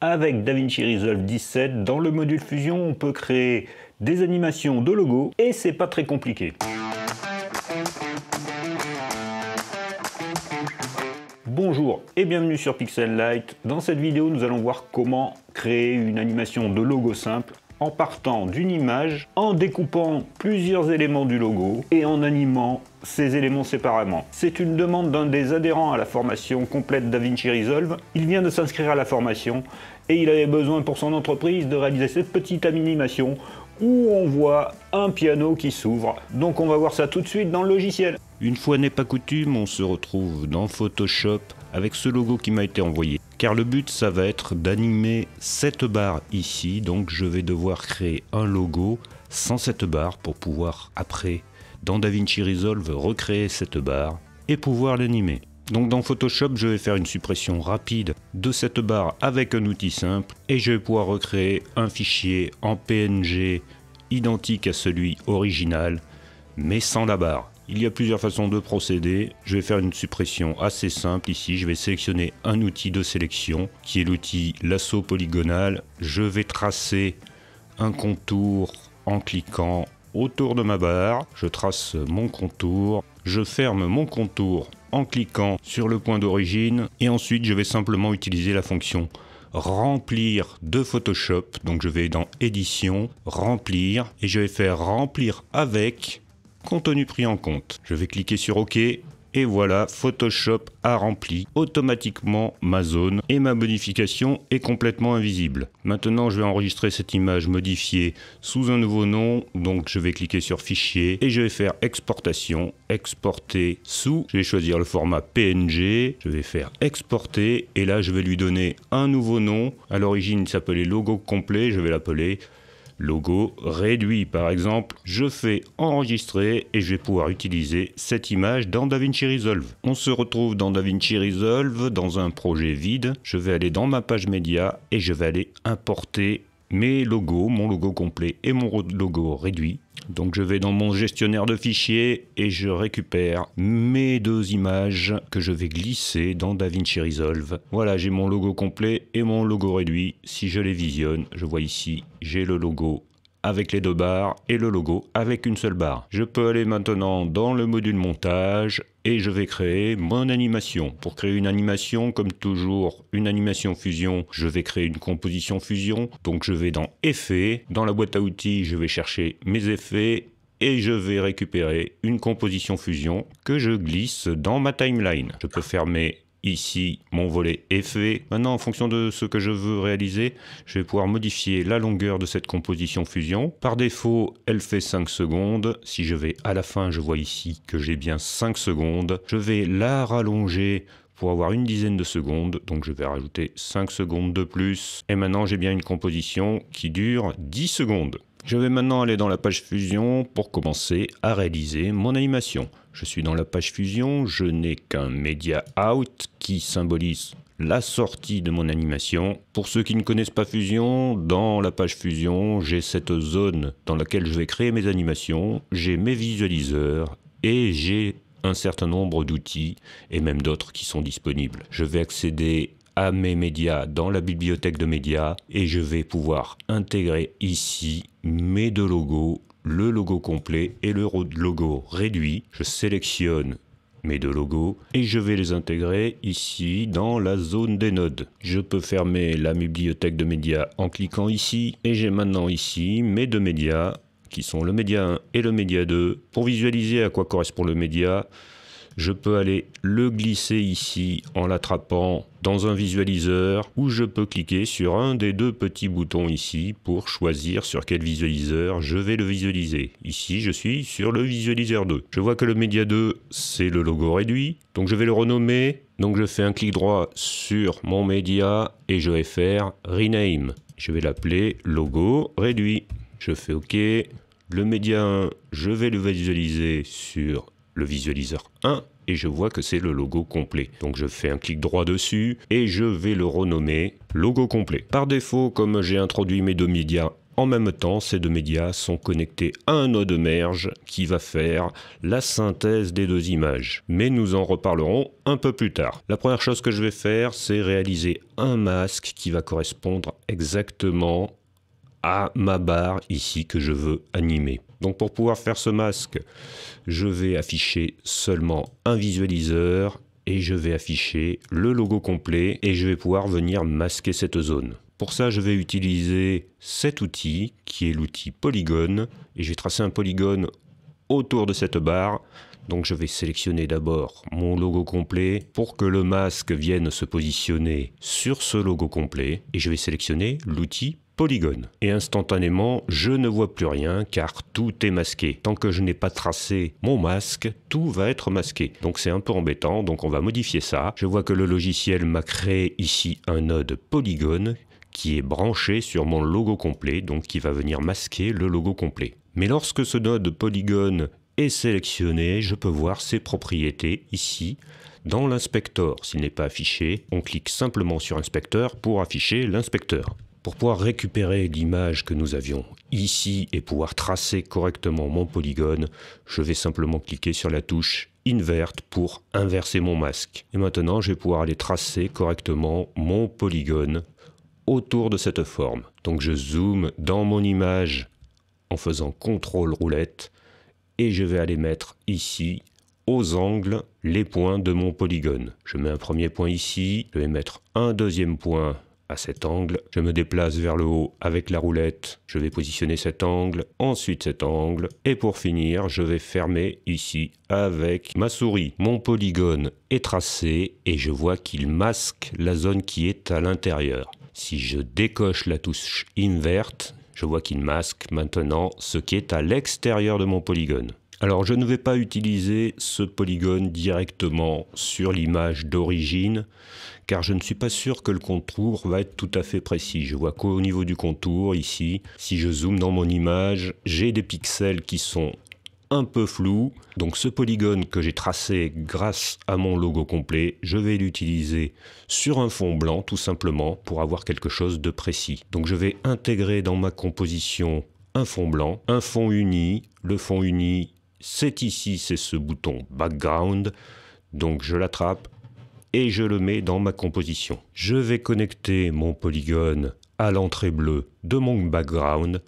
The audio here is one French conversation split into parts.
Avec DaVinci Resolve 17, dans le module Fusion, on peut créer des animations de logo et c'est pas très compliqué. Bonjour et bienvenue sur Pixel Light. Dans cette vidéo, nous allons voir comment créer une animation de logo simple en partant d'une image, en découpant plusieurs éléments du logo et en animant ces éléments séparément. C'est une demande d'un des adhérents à la formation complète DaVinci Resolve. Il vient de s'inscrire à la formation et il avait besoin pour son entreprise de réaliser cette petite animation où on voit un piano qui s'ouvre. Donc on va voir ça tout de suite dans le logiciel. Une fois n'est pas coutume, on se retrouve dans Photoshop avec ce logo qui m'a été envoyé. Car le but, ça va être d'animer cette barre ici, donc je vais devoir créer un logo sans cette barre pour pouvoir après, dans DaVinci Resolve, recréer cette barre et pouvoir l'animer. Donc dans Photoshop, je vais faire une suppression rapide de cette barre avec un outil simple et je vais pouvoir recréer un fichier en PNG identique à celui original mais sans la barre. Il y a plusieurs façons de procéder. Je vais faire une suppression assez simple ici. Je vais sélectionner un outil de sélection qui est l'outil lasso polygonal. Je vais tracer un contour en cliquant autour de ma barre. Je trace mon contour. Je ferme mon contour en cliquant sur le point d'origine et ensuite je vais simplement utiliser la fonction remplir de Photoshop. Donc je vais dans édition, remplir et je vais faire remplir avec contenu pris en compte. Je vais cliquer sur OK et voilà, Photoshop a rempli automatiquement ma zone et ma modification est complètement invisible. Maintenant, je vais enregistrer cette image modifiée sous un nouveau nom. Donc, je vais cliquer sur Fichier et je vais faire Exportation, Exporter sous. Je vais choisir le format PNG. Je vais faire Exporter et là, je vais lui donner un nouveau nom. À l'origine, il s'appelait Logo complet. Je vais l'appeler Logo réduit par exemple, je fais enregistrer et je vais pouvoir utiliser cette image dans DaVinci Resolve. On se retrouve dans DaVinci Resolve dans un projet vide. Je vais aller dans ma page média et je vais aller importer mes logos, mon logo complet et mon logo réduit. Donc je vais dans mon gestionnaire de fichiers et je récupère mes deux images que je vais glisser dans DaVinci Resolve. Voilà, j'ai mon logo complet et mon logo réduit. Si je les visionne, je vois ici, j'ai le logo avec les deux barres et le logo avec une seule barre. Je peux aller maintenant dans le module montage et je vais créer mon animation. Pour créer une animation, comme toujours, une animation fusion, je vais créer une composition fusion. Donc je vais dans effets, dans la boîte à outils, je vais chercher mes effets et je vais récupérer une composition fusion que je glisse dans ma timeline. Je peux fermer Ici, mon volet est fait. Maintenant, en fonction de ce que je veux réaliser, je vais pouvoir modifier la longueur de cette composition fusion. Par défaut, elle fait 5 secondes. Si je vais à la fin, je vois ici que j'ai bien 5 secondes. Je vais la rallonger pour avoir une dizaine de secondes, donc je vais rajouter 5 secondes de plus. Et maintenant, j'ai bien une composition qui dure 10 secondes. Je vais maintenant aller dans la page fusion pour commencer à réaliser mon animation. Je suis dans la page fusion, je n'ai qu'un media out qui symbolise la sortie de mon animation. Pour ceux qui ne connaissent pas Fusion, dans la page Fusion, j'ai cette zone dans laquelle je vais créer mes animations, j'ai mes visualiseurs et j'ai un certain nombre d'outils et même d'autres qui sont disponibles. Je vais accéder mes médias dans la bibliothèque de médias et je vais pouvoir intégrer ici mes deux logos, le logo complet et le logo réduit. Je sélectionne mes deux logos et je vais les intégrer ici dans la zone des nodes. Je peux fermer la bibliothèque de médias en cliquant ici et j'ai maintenant ici mes deux médias qui sont le média 1 et le média 2. Pour visualiser à quoi correspond le média, je peux aller le glisser ici en l'attrapant dans un visualiseur ou je peux cliquer sur un des deux petits boutons ici pour choisir sur quel visualiseur je vais le visualiser. Ici, je suis sur le visualiseur 2. Je vois que le média 2, c'est le logo réduit, donc je vais le renommer. Donc je fais un clic droit sur mon média et je vais faire rename. Je vais l'appeler logo réduit. Je fais OK. Le média 1, je vais le visualiser sur le visualiseur 1 et je vois que c'est le logo complet. Donc je fais un clic droit dessus et je vais le renommer logo complet. Par défaut, comme j'ai introduit mes deux médias en même temps, ces deux médias sont connectés à un de merge qui va faire la synthèse des deux images. Mais nous en reparlerons un peu plus tard. La première chose que je vais faire, c'est réaliser un masque qui va correspondre exactement à ma barre ici que je veux animer. Donc pour pouvoir faire ce masque, je vais afficher seulement un visualiseur et je vais afficher le logo complet et je vais pouvoir venir masquer cette zone. Pour ça, je vais utiliser cet outil qui est l'outil polygone et je vais tracer un polygone autour de cette barre. Donc je vais sélectionner d'abord mon logo complet pour que le masque vienne se positionner sur ce logo complet et je vais sélectionner l'outil polygone. Et instantanément, je ne vois plus rien car tout est masqué. Tant que je n'ai pas tracé mon masque, tout va être masqué. Donc c'est un peu embêtant, donc on va modifier ça. Je vois que le logiciel m'a créé ici un node polygone qui est branché sur mon logo complet, donc qui va venir masquer le logo complet. Mais lorsque ce node polygone est sélectionné, je peux voir ses propriétés ici dans l'inspecteur. S'il n'est pas affiché, on clique simplement sur inspecteur pour afficher l'inspecteur pour pouvoir récupérer l'image que nous avions ici et pouvoir tracer correctement mon polygone, je vais simplement cliquer sur la touche invert pour inverser mon masque. Et maintenant, je vais pouvoir aller tracer correctement mon polygone autour de cette forme. Donc je zoome dans mon image en faisant CTRL roulette et je vais aller mettre ici aux angles les points de mon polygone. Je mets un premier point ici, je vais mettre un deuxième point à cet angle. Je me déplace vers le haut avec la roulette. Je vais positionner cet angle, ensuite cet angle. Et pour finir, je vais fermer ici avec ma souris. Mon polygone est tracé et je vois qu'il masque la zone qui est à l'intérieur. Si je décoche la touche inverte, je vois qu'il masque maintenant ce qui est à l'extérieur de mon polygone. Alors je ne vais pas utiliser ce polygone directement sur l'image d'origine car je ne suis pas sûr que le contour va être tout à fait précis. Je vois qu'au niveau du contour ici, si je zoome dans mon image, j'ai des pixels qui sont un peu flous. Donc ce polygone que j'ai tracé grâce à mon logo complet, je vais l'utiliser sur un fond blanc tout simplement pour avoir quelque chose de précis. Donc je vais intégrer dans ma composition un fond blanc, un fond uni. Le fond uni, c'est ici, c'est ce bouton background. Donc je l'attrape et je le mets dans ma composition. Je vais connecter mon polygone à l'entrée bleue de mon background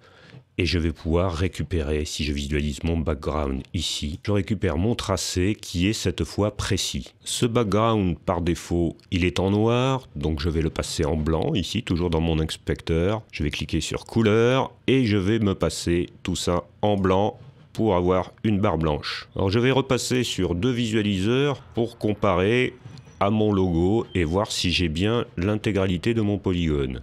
et je vais pouvoir récupérer, si je visualise mon background ici, je récupère mon tracé qui est cette fois précis. Ce background, par défaut, il est en noir, donc je vais le passer en blanc ici, toujours dans mon inspecteur. Je vais cliquer sur couleur et je vais me passer tout ça en blanc pour avoir une barre blanche. Alors je vais repasser sur deux visualiseurs pour comparer à mon logo et voir si j'ai bien l'intégralité de mon polygone.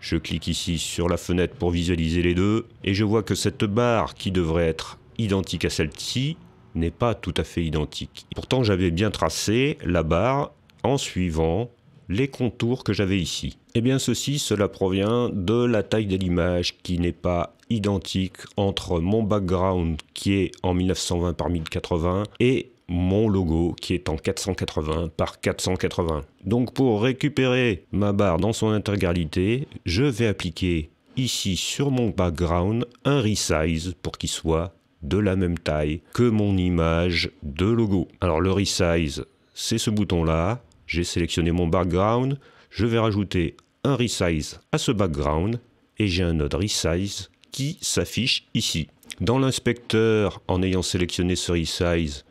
Je clique ici sur la fenêtre pour visualiser les deux et je vois que cette barre qui devrait être identique à celle-ci n'est pas tout à fait identique. Pourtant j'avais bien tracé la barre en suivant les contours que j'avais ici. Eh bien ceci, cela provient de la taille de l'image qui n'est pas identique entre mon background qui est en 1920 par 1080 et mon logo qui est en 480 par 480. Donc pour récupérer ma barre dans son intégralité, je vais appliquer ici sur mon background un resize pour qu'il soit de la même taille que mon image de logo. Alors le resize, c'est ce bouton-là. J'ai sélectionné mon background. Je vais rajouter un resize à ce background et j'ai un autre resize qui s'affiche ici. Dans l'inspecteur, en ayant sélectionné ce resize,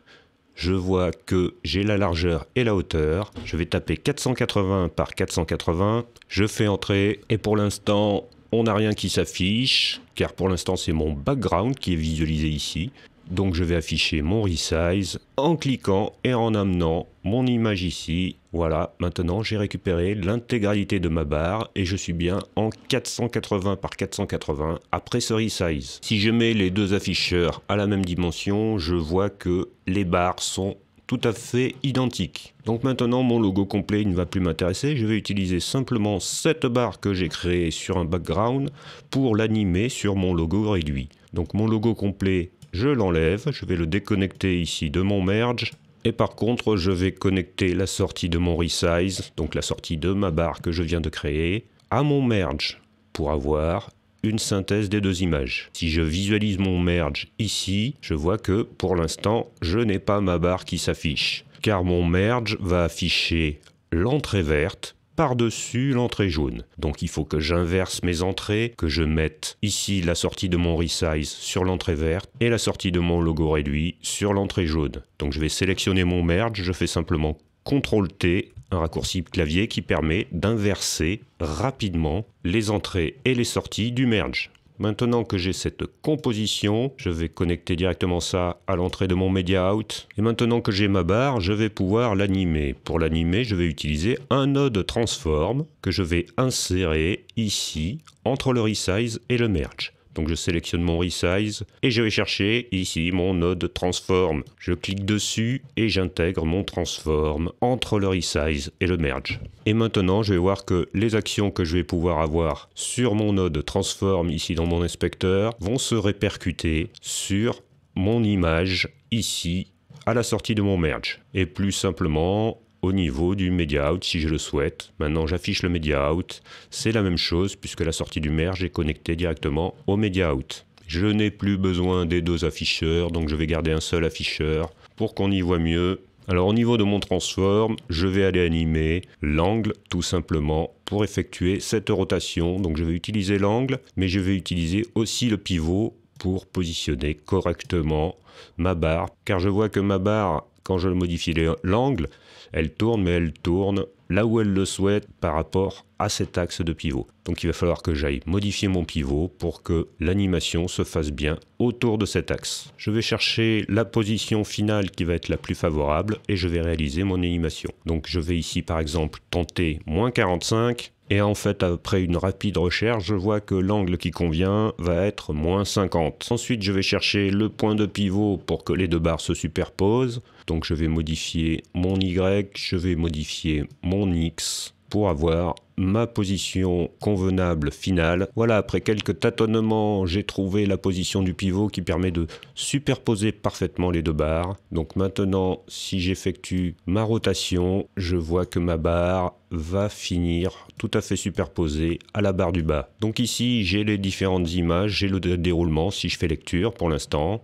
je vois que j'ai la largeur et la hauteur. Je vais taper 480 par 480. Je fais entrer et pour l'instant, on n'a rien qui s'affiche car pour l'instant, c'est mon background qui est visualisé ici. Donc je vais afficher mon resize en cliquant et en amenant mon image ici. Voilà, maintenant j'ai récupéré l'intégralité de ma barre et je suis bien en 480 par 480 après ce resize. Si je mets les deux afficheurs à la même dimension, je vois que les barres sont tout à fait identiques. Donc maintenant mon logo complet ne va plus m'intéresser, je vais utiliser simplement cette barre que j'ai créée sur un background pour l'animer sur mon logo réduit. Donc mon logo complet je l'enlève, je vais le déconnecter ici de mon merge. Et par contre, je vais connecter la sortie de mon resize, donc la sortie de ma barre que je viens de créer, à mon merge pour avoir une synthèse des deux images. Si je visualise mon merge ici, je vois que pour l'instant, je n'ai pas ma barre qui s'affiche, car mon merge va afficher l'entrée verte par-dessus l'entrée jaune. Donc il faut que j'inverse mes entrées, que je mette ici la sortie de mon resize sur l'entrée verte et la sortie de mon logo réduit sur l'entrée jaune. Donc je vais sélectionner mon merge, je fais simplement CTRL T, un raccourci clavier qui permet d'inverser rapidement les entrées et les sorties du merge. Maintenant que j'ai cette composition, je vais connecter directement ça à l'entrée de mon Media Out. Et maintenant que j'ai ma barre, je vais pouvoir l'animer. Pour l'animer, je vais utiliser un node transform que je vais insérer ici entre le resize et le merge. Donc je sélectionne mon resize et je vais chercher ici mon node transform. Je clique dessus et j'intègre mon transform entre le resize et le merge. Et maintenant je vais voir que les actions que je vais pouvoir avoir sur mon node transform ici dans mon inspecteur vont se répercuter sur mon image ici à la sortie de mon merge. Et plus simplement, au niveau du media out si je le souhaite. Maintenant, j'affiche le media out. C'est la même chose puisque la sortie du merge est connectée directement au media out. Je n'ai plus besoin des deux afficheurs, donc je vais garder un seul afficheur pour qu'on y voit mieux. Alors au niveau de mon transform, je vais aller animer l'angle tout simplement pour effectuer cette rotation. Donc je vais utiliser l'angle, mais je vais utiliser aussi le pivot pour positionner correctement ma barre. Car je vois que ma barre, quand je modifie l'angle, elle tourne, mais elle tourne là où elle le souhaite par rapport à cet axe de pivot. Donc il va falloir que j'aille modifier mon pivot pour que l'animation se fasse bien autour de cet axe. Je vais chercher la position finale qui va être la plus favorable et je vais réaliser mon animation. Donc je vais ici par exemple tenter moins 45 et en fait, après une rapide recherche, je vois que l'angle qui convient va être moins 50. Ensuite, je vais chercher le point de pivot pour que les deux barres se superposent. Donc je vais modifier mon Y, je vais modifier mon X pour avoir ma position convenable finale. Voilà, après quelques tâtonnements, j'ai trouvé la position du pivot qui permet de superposer parfaitement les deux barres. Donc maintenant, si j'effectue ma rotation, je vois que ma barre va finir tout à fait superposée à la barre du bas. Donc ici, j'ai les différentes images, j'ai le déroulement si je fais lecture pour l'instant.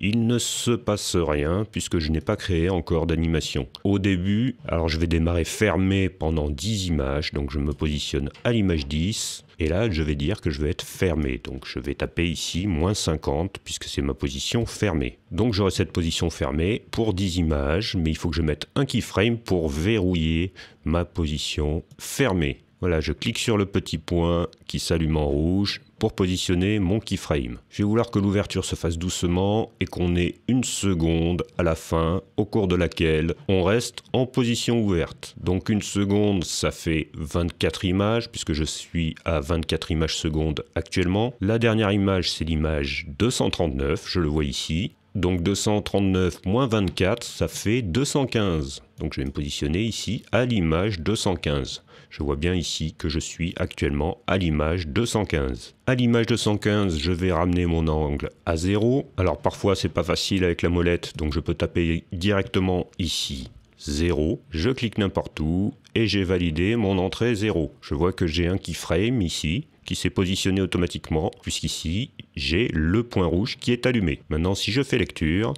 Il ne se passe rien puisque je n'ai pas créé encore d'animation. Au début, alors je vais démarrer fermé pendant 10 images, donc je me positionne à l'image 10. Et là, je vais dire que je vais être fermé. Donc je vais taper ici moins 50 puisque c'est ma position fermée. Donc j'aurai cette position fermée pour 10 images, mais il faut que je mette un keyframe pour verrouiller ma position fermée. Voilà, je clique sur le petit point qui s'allume en rouge positionner mon keyframe. Je vais vouloir que l'ouverture se fasse doucement et qu'on ait une seconde à la fin au cours de laquelle on reste en position ouverte. Donc une seconde, ça fait 24 images puisque je suis à 24 images seconde actuellement. La dernière image, c'est l'image 239, je le vois ici. Donc 239 moins 24, ça fait 215. Donc je vais me positionner ici à l'image 215. Je vois bien ici que je suis actuellement à l'image 215. À l'image 215, je vais ramener mon angle à 0. Alors parfois c'est pas facile avec la molette, donc je peux taper directement ici 0, je clique n'importe où et j'ai validé mon entrée 0. Je vois que j'ai un keyframe ici qui s'est positionné automatiquement puisqu'ici j'ai le point rouge qui est allumé. Maintenant si je fais lecture,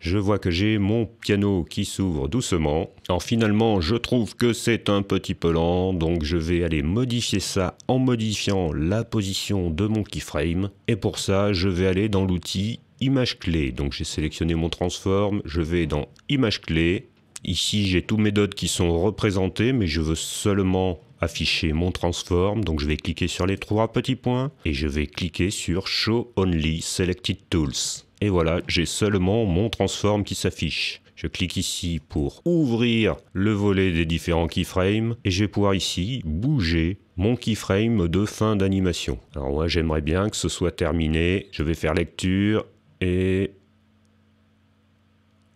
je vois que j'ai mon piano qui s'ouvre doucement. Alors finalement, je trouve que c'est un petit peu lent, donc je vais aller modifier ça en modifiant la position de mon keyframe. Et pour ça, je vais aller dans l'outil image clé. Donc j'ai sélectionné mon transform, je vais dans image clé. Ici j'ai tous mes dots qui sont représentés mais je veux seulement afficher mon transform. Donc je vais cliquer sur les trois petits points et je vais cliquer sur Show Only Selected Tools. Et voilà, j'ai seulement mon transform qui s'affiche. Je clique ici pour ouvrir le volet des différents keyframes et je vais pouvoir ici bouger mon keyframe de fin d'animation. Alors moi j'aimerais bien que ce soit terminé, je vais faire lecture et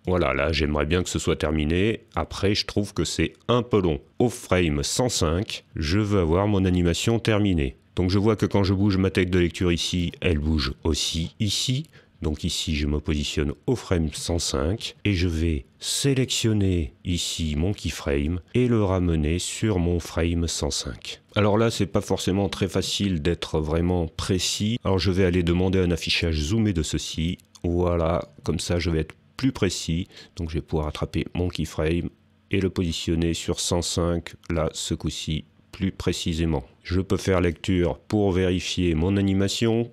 voilà, là j'aimerais bien que ce soit terminé. Après, je trouve que c'est un peu long. Au frame 105, je veux avoir mon animation terminée. Donc je vois que quand je bouge ma tête de lecture ici, elle bouge aussi ici. Donc ici, je me positionne au frame 105 et je vais sélectionner ici mon keyframe et le ramener sur mon frame 105. Alors là, c'est pas forcément très facile d'être vraiment précis. Alors je vais aller demander un affichage zoomé de ceci. Voilà, comme ça je vais être plus précis. Donc je vais pouvoir attraper mon keyframe et le positionner sur 105, là ce coup-ci plus précisément. Je peux faire lecture pour vérifier mon animation,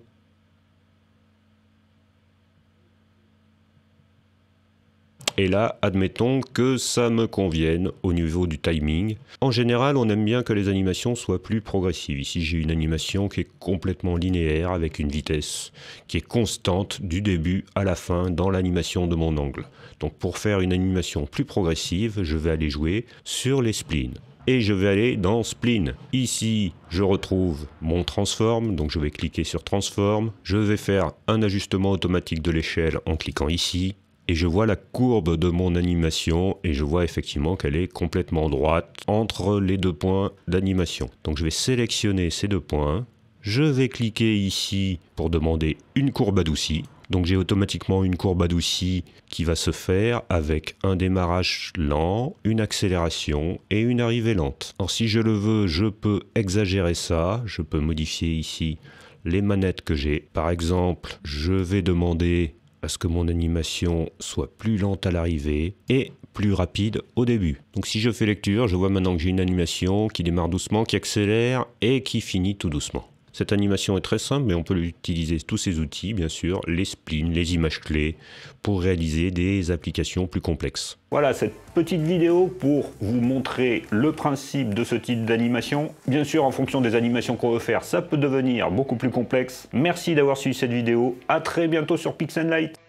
Et là, admettons que ça me convienne au niveau du timing. En général, on aime bien que les animations soient plus progressives. Ici, j'ai une animation qui est complètement linéaire avec une vitesse qui est constante du début à la fin dans l'animation de mon angle. Donc pour faire une animation plus progressive, je vais aller jouer sur les spleens et je vais aller dans spleen. Ici, je retrouve mon transform, donc je vais cliquer sur transform. Je vais faire un ajustement automatique de l'échelle en cliquant ici et je vois la courbe de mon animation et je vois effectivement qu'elle est complètement droite entre les deux points d'animation. Donc je vais sélectionner ces deux points, je vais cliquer ici pour demander une courbe adoucie. Donc j'ai automatiquement une courbe adoucie qui va se faire avec un démarrage lent, une accélération et une arrivée lente. Alors si je le veux, je peux exagérer ça, je peux modifier ici les manettes que j'ai. Par exemple, je vais demander à ce que mon animation soit plus lente à l'arrivée et plus rapide au début. Donc si je fais lecture, je vois maintenant que j'ai une animation qui démarre doucement, qui accélère et qui finit tout doucement. Cette animation est très simple, mais on peut utiliser tous ces outils, bien sûr, les spleens, les images clés, pour réaliser des applications plus complexes. Voilà cette petite vidéo pour vous montrer le principe de ce type d'animation. Bien sûr, en fonction des animations qu'on veut faire, ça peut devenir beaucoup plus complexe. Merci d'avoir suivi cette vidéo. À très bientôt sur Pixel Light.